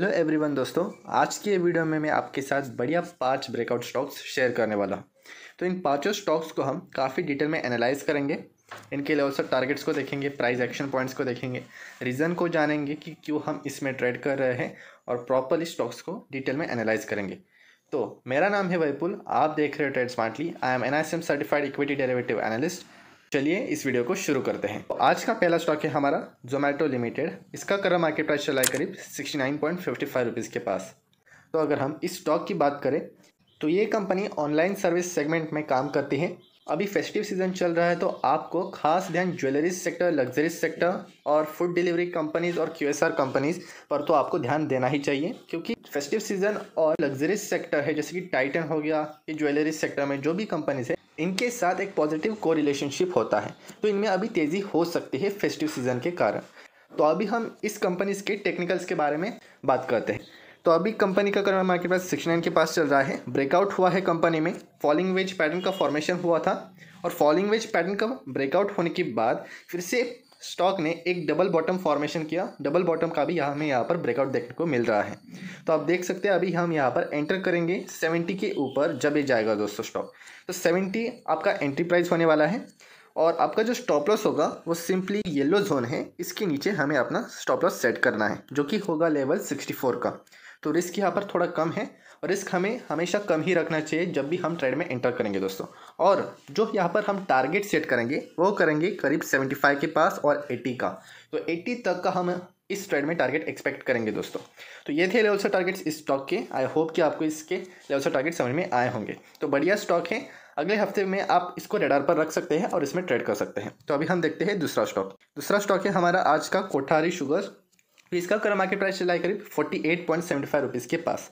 hello everyone दोस्तों आज के वीडियो में मैं आपके साथ बढ़िया पांच ब्रेकआउट स्टॉक्स शेयर करने वाला हूँ तो इन पांचों स्टॉक्स को हम काफ़ी डिटेल में एनालाइज करेंगे इनके लेवल्स और टारगेट्स को देखेंगे प्राइस एक्शन पॉइंट्स को देखेंगे रीज़न को जानेंगे कि क्यों हम इसमें ट्रेड कर रहे हैं और प्रॉपरली स्टॉक्स को डिटेल में एनालाइज करेंगे तो मेरा नाम है वैपुल आप देख रहे हो trade smartly I am an certified equity derivative analyst चलिए इस वीडियो को शुरू करते हैं तो आज का पहला स्टॉक है हमारा जोमेटो लिमिटेड इसका कर मार्केट प्राइस चला है करीब sixty nine point fifty five rupees के पास तो अगर हम इस स्टॉक की बात करें तो ये कंपनी ऑनलाइन सर्विस सेगमेंट में काम करती है अभी फेस्टिव सीज़न चल रहा है तो आपको खास ध्यान ज्वेलरीज सेक्टर लग्जरीज सेक्टर और फूड डिलीवरी कंपनीज और क्यू कंपनीज पर तो आपको ध्यान देना ही चाहिए क्योंकि फेस्टिव सीज़न और लग्जरीज सेक्टर है जैसे कि टाइटन हो गया कि ज्वेलरीज सेक्टर में जो भी कंपनीज है इनके साथ एक पॉजिटिव को रिलेशनशिप होता है तो इनमें अभी तेज़ी हो सकती है फेस्टिव सीज़न के कारण तो अभी हम इस कंपनीज के टेक्निकल्स के बारे में बात करते हैं तो अभी कंपनी का current market price sixty nine के पास चल रहा है ब्रेकआउट हुआ है कंपनी में फॉलिंग वेज पैटर्न का फॉर्मेशन हुआ था और फॉलिंग वेज पैटर्न का ब्रेकआउट होने के बाद फिर से स्टॉक ने एक डबल बॉटम फॉर्मेशन किया डबल बॉटम का भी यहाँ हमें यहाँ पर ब्रेकआउट देखने को मिल रहा है तो आप देख सकते हैं अभी हम यहाँ पर एंटर करेंगे सेवेंटी के ऊपर जब ये जाएगा दोस्तों स्टॉक तो सेवेंटी आपका एंट्री प्राइस होने वाला है और आपका जो स्टॉप लॉस होगा वो सिंपली येलो जोन है इसके नीचे हमें अपना स्टॉप लॉस सेट करना है जो कि होगा लेवल सिक्सटी का तो रिस्क यहाँ पर थोड़ा कम है और रिस्क हमें हमेशा कम ही रखना चाहिए जब भी हम ट्रेड में एंटर करेंगे दोस्तों और जो यहाँ पर हम टारगेट सेट करेंगे वो करेंगे करीब सेवेंटी फाइव के पास और एटी का तो एट्टी तक का हम इस ट्रेड में टारगेट एक्सपेक्ट करेंगे दोस्तों तो ये थे लेवल से टारगेट्स इस स्टॉक के आई होप कि आपको इसके लेवल से टारगेट समझ में आए होंगे तो बढ़िया स्टॉक है अगले हफ्ते में आप इसको रेडार पर रख सकते हैं और इसमें ट्रेड कर सकते हैं तो अभी हम देखते हैं दूसरा स्टॉक दूसरा स्टॉक है हमारा आज का कोठारी शुगर फिर इसका करा मार्केट प्राइस चला है करीब forty eight point seventy five rupees के पास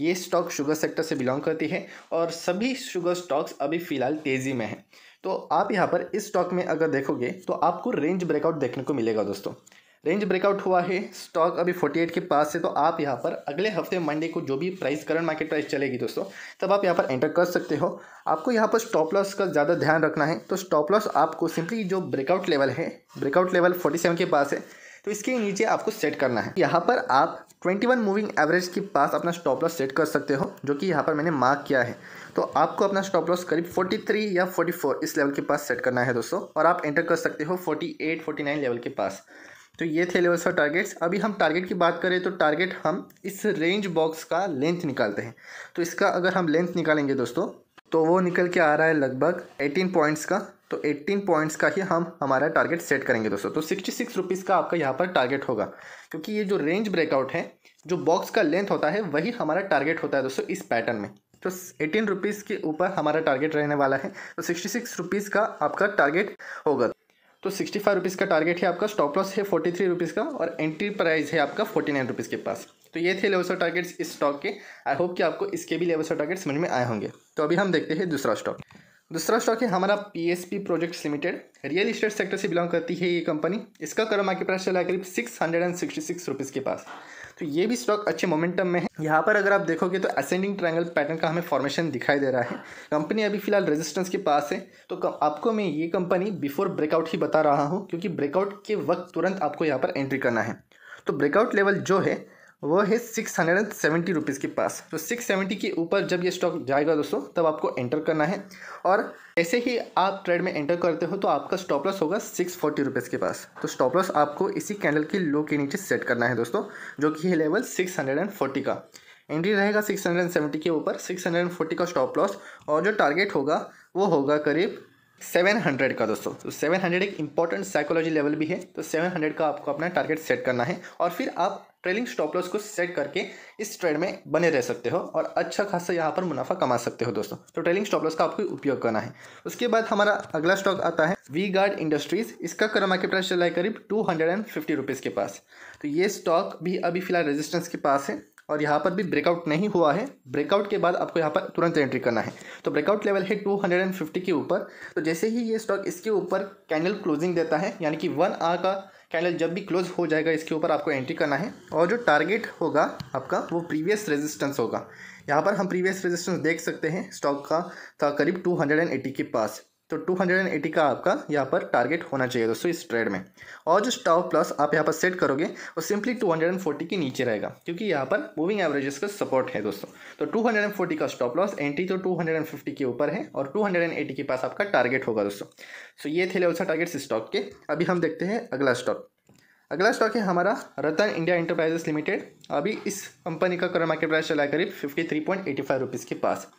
ये स्टॉक शुगर सेक्टर से बिलोंग करती है और सभी शुगर स्टॉक्स अभी फ़िलहाल तेज़ी में हैं तो आप यहाँ पर इस स्टॉक में अगर देखोगे तो आपको रेंज ब्रेकआउट देखने को मिलेगा दोस्तों रेंज ब्रेकआउट हुआ है स्टॉक अभी फोर्टी एट के पास है तो आप यहाँ पर अगले हफ्ते मंडे को जो भी प्राइस करंट मार्केट प्राइस चलेगी दोस्तों तब आप यहाँ पर एंटर कर सकते हो आपको यहाँ पर स्टॉप लॉस का ज़्यादा ध्यान रखना है तो स्टॉप लॉस आपको सिंपली जो ब्रेकआउट लेवल है ब्रेकआउट लेवल सेवन के पास है तो इसके नीचे आपको सेट करना है यहाँ पर आप 21 मूविंग एवरेज के पास अपना स्टॉप लॉस सेट कर सकते हो जो कि यहाँ पर मैंने मार्क किया है तो आपको अपना स्टॉप लॉस करीब 43 या 44 इस लेवल के पास सेट करना है दोस्तों और आप एंटर कर सकते हो 48 49 लेवल के पास तो ये थे लेवल्स और टारगेट्स अभी हम टारगेट की बात करें तो टारगेट हम इस रेंज बॉक्स का लेंथ निकालते हैं तो इसका अगर हम लेंथ निकालेंगे दोस्तों तो वो निकल के आ रहा है लगभग एटीन पॉइंट्स का तो 18 पॉइंट्स का ही हम हमारा टारगेट सेट करेंगे दोस्तों तो सिक्सटी सिक्स रुपीज़ का आपका यहाँ पर टारगेट होगा क्योंकि ये जो रेंज ब्रेकआउट है जो बॉक्स का लेंथ होता है वही हमारा टारगेट होता है दोस्तों इस पैटर्न में तो एटीन रुपीज़ के ऊपर हमारा टारगेट रहने वाला है तो सिक्सटी सिक्स रुपीज़ का आपका टारगेट होगा तो सिक्सटी फाइव रुपीज़ का टारगेट है आपका स्टॉप लॉस है फोर्टी थ्री रुपीज़ का और एंट्री प्राइस है आपका फोर्टी नाइन रुपीज़ के पास तो ये थे ऑफ टारगेट्स इस स्टॉक के आई होप कि आपको इसके भी लेवसर टारगेट्स समझ में आए होंगे तो अभी हम देखते हैं दूसरा स्टॉक दूसरा स्टॉक है हमारा PSP projects limited real estate sector से बिलोंग करती है ये कंपनी इसका करो मार्केट प्राइस चला करीब six hundred and sixty six rupees के पास तो ये भी स्टॉक अच्छे मोमेंटम में है यहाँ पर अगर आप देखोगे तो असेंडिंग ट्रायंगल पैटर्न का हमें फॉर्मेशन दिखाई दे रहा है कंपनी अभी फिलहाल रेजिस्टेंस के पास है तो आपको मैं ये कंपनी बिफोर ब्रेकआउट ही बता रहा हूँ क्योंकि ब्रेकआउट के वक्त तुरंत आपको यहाँ पर एंट्री करना है तो ब्रेकआउट लेवल जो है वो है six hundred and seventy rupees के पास तो सिक्स सेवेंटी के ऊपर जब ये स्टॉक जाएगा दोस्तों तब आपको एंटर करना है और ऐसे ही आप ट्रेड में एंटर करते हो तो आपका स्टॉप लॉस होगा सिक्स फोर्टी रुपीज़ के पास तो स्टॉप लॉस आपको इसी कैंडल के लो के नीचे सेट करना है दोस्तों जो कि है level six hundred and forty का एंट्री रहेगा सिक्स हंड्रेड एंड सेवेंटी के ऊपर सिक्स हंड्रेड एंड फोर्टी का स्टॉप लॉस और जो टारगेट होगा वो होगा करीब सेवन हंड्रेड का दोस्तों तो सेवन हंड्रेड एक इंपॉर्टेंट साइकोलॉजी लेवल भी है तो सेवन हंड्रेड का आपको अपना टारगेट सेट करना है और फिर आप ट्रेलिंग स्टॉप लॉस को सेट करके इस ट्रेड में बने रह सकते हो और अच्छा खासा यहाँ पर मुनाफा कमा सकते हो दोस्तों तो ट्रेलिंग स्टॉप लॉस का आपको उपयोग करना है उसके बाद हमारा अगला स्टॉक आता है वी गार्ड इंडस्ट्रीज इसका करंट मार्केट प्राइस चला है करीब two hundred and fifty rupees के पास तो ये स्टॉक भी अभी फिलहाल रेजिस्टेंस के पास है और यहाँ पर भी ब्रेकआउट नहीं हुआ है ब्रेकआउट के बाद आपको यहाँ पर तुरंत एंट्री करना है तो ब्रेकआउट लेवल है टू हंड्रेड एंड फिफ्टी के ऊपर तो जैसे ही ये स्टॉक इसके ऊपर कैंडल क्लोजिंग देता है यानी कि वन आर का कैंडल जब भी क्लोज हो जाएगा इसके ऊपर आपको एंट्री करना है और जो टारगेट होगा आपका वो प्रीवियस रेजिस्टेंस होगा यहाँ पर हम प्रीवियस रेजिस्टेंस देख सकते हैं स्टॉक का था करीब 280 के पास तो 280 का आपका यहाँ पर टारगेट होना चाहिए दोस्तों इस ट्रेड में और जो स्टॉप प्लस आप यहाँ पर सेट करोगे वो सिंपली 240 के नीचे रहेगा क्योंकि यहाँ पर मूविंग एवरेजेस का सपोर्ट है दोस्तों तो 240 का स्टॉप लॉस एंट्री तो 250 के ऊपर है और 280 के पास आपका टारगेट होगा दोस्तों सो ये थे लेवल टारगेट्स स्टॉक के अभी हम देखते हैं अगला स्टॉक अगला स्टॉक है हमारा रतन इंडिया इंटरप्राइजेस लिमिटेड अभी इस कंपनी का करंट मार्केट प्राइस चला है करीब fifty three point eighty five rupees के पास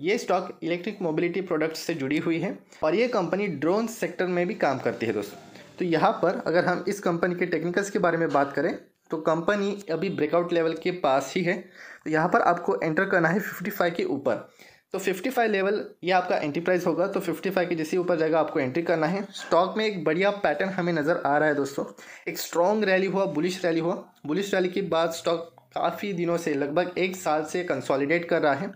ये स्टॉक इलेक्ट्रिक मोबिलिटी प्रोडक्ट से जुड़ी हुई है और ये कंपनी ड्रोन सेक्टर में भी काम करती है दोस्तों तो यहाँ पर अगर हम इस कंपनी के टेक्निकल्स के बारे में बात करें तो कंपनी अभी ब्रेकआउट लेवल के पास ही है तो यहाँ पर आपको एंटर करना है फिफ्टी फाइव के ऊपर तो 55 लेवल ये आपका एंटरप्राइज होगा तो 55 के जैसे ऊपर जाएगा आपको एंट्री करना है स्टॉक में एक बढ़िया पैटर्न हमें नज़र आ रहा है दोस्तों एक स्ट्रॉन्ग रैली हुआ बुलिश रैली हुआ बुलिश रैली के बाद स्टॉक काफ़ी दिनों से लगभग एक साल से कंसोलिडेट कर रहा है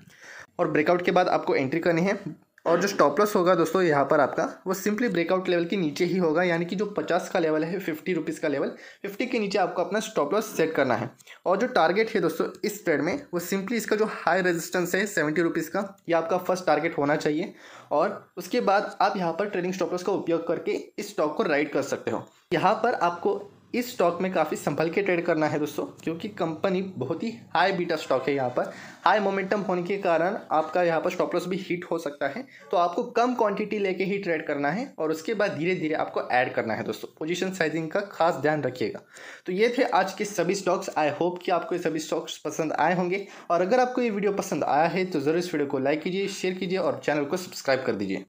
और ब्रेकआउट के बाद आपको एंट्री करनी है और जो स्टॉप लॉस होगा दोस्तों यहाँ पर आपका वो सिंपली ब्रेकआउट लेवल के नीचे ही होगा यानी कि जो पचास का लेवल है फिफ्टी रुपीज़ का लेवल फिफ्टी के नीचे आपको अपना स्टॉप लॉस सेट करना है और जो टारगेट है दोस्तों इस ट्रेड में वो सिंपली इसका जो हाई रेजिस्टेंस है सेवेंटी रुपीज़ का ये आपका फर्स्ट टारगेट होना चाहिए और उसके बाद आप यहाँ पर ट्रेडिंग स्टॉप लॉस का उपयोग करके इस स्टॉक को राइड कर सकते हो यहाँ पर आपको इस स्टॉक में काफ़ी संभल के ट्रेड करना है दोस्तों क्योंकि कंपनी बहुत ही हाई बीटा स्टॉक है यहाँ पर हाई मोमेंटम होने के कारण आपका यहाँ पर स्टॉप लॉस भी हिट हो सकता है तो आपको कम क्वांटिटी लेके ही ट्रेड करना है और उसके बाद धीरे धीरे आपको ऐड करना है दोस्तों पोजीशन साइजिंग का खास ध्यान रखिएगा तो ये थे आज के सभी स्टॉक्स आई होप कि आपको ये सभी स्टॉक्स पसंद आए होंगे और अगर आपको ये वीडियो पसंद आया है तो ज़रूर इस वीडियो को लाइक कीजिए शेयर कीजिए और चैनल को सब्सक्राइब कर दीजिए